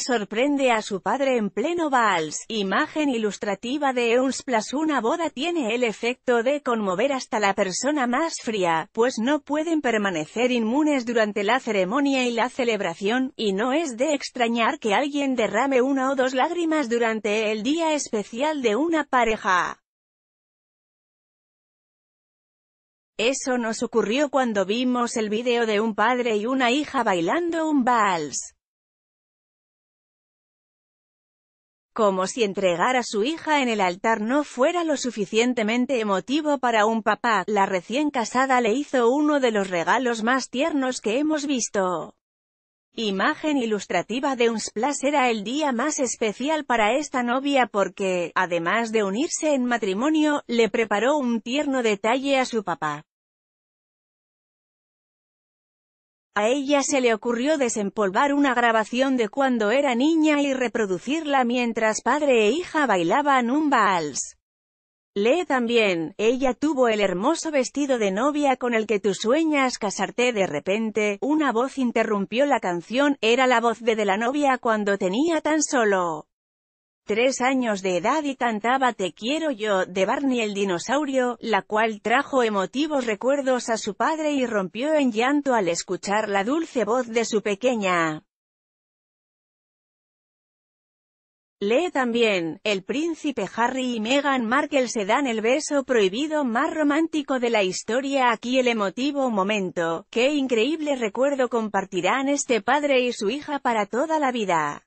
sorprende a su padre en pleno vals, imagen ilustrativa de Plus una boda tiene el efecto de conmover hasta la persona más fría, pues no pueden permanecer inmunes durante la ceremonia y la celebración, y no es de extrañar que alguien derrame una o dos lágrimas durante el día especial de una pareja. Eso nos ocurrió cuando vimos el video de un padre y una hija bailando un vals. como si entregar a su hija en el altar no fuera lo suficientemente emotivo para un papá, la recién casada le hizo uno de los regalos más tiernos que hemos visto. Imagen ilustrativa de un splash era el día más especial para esta novia porque, además de unirse en matrimonio, le preparó un tierno detalle a su papá. A ella se le ocurrió desempolvar una grabación de cuando era niña y reproducirla mientras padre e hija bailaban un vals. Lee también, ella tuvo el hermoso vestido de novia con el que tú sueñas casarte de repente, una voz interrumpió la canción, era la voz de, de la novia cuando tenía tan solo tres años de edad y cantaba Te quiero yo de Barney el dinosaurio, la cual trajo emotivos recuerdos a su padre y rompió en llanto al escuchar la dulce voz de su pequeña. Lee también, el príncipe Harry y Meghan Markle se dan el beso prohibido más romántico de la historia aquí el emotivo momento, qué increíble recuerdo compartirán este padre y su hija para toda la vida.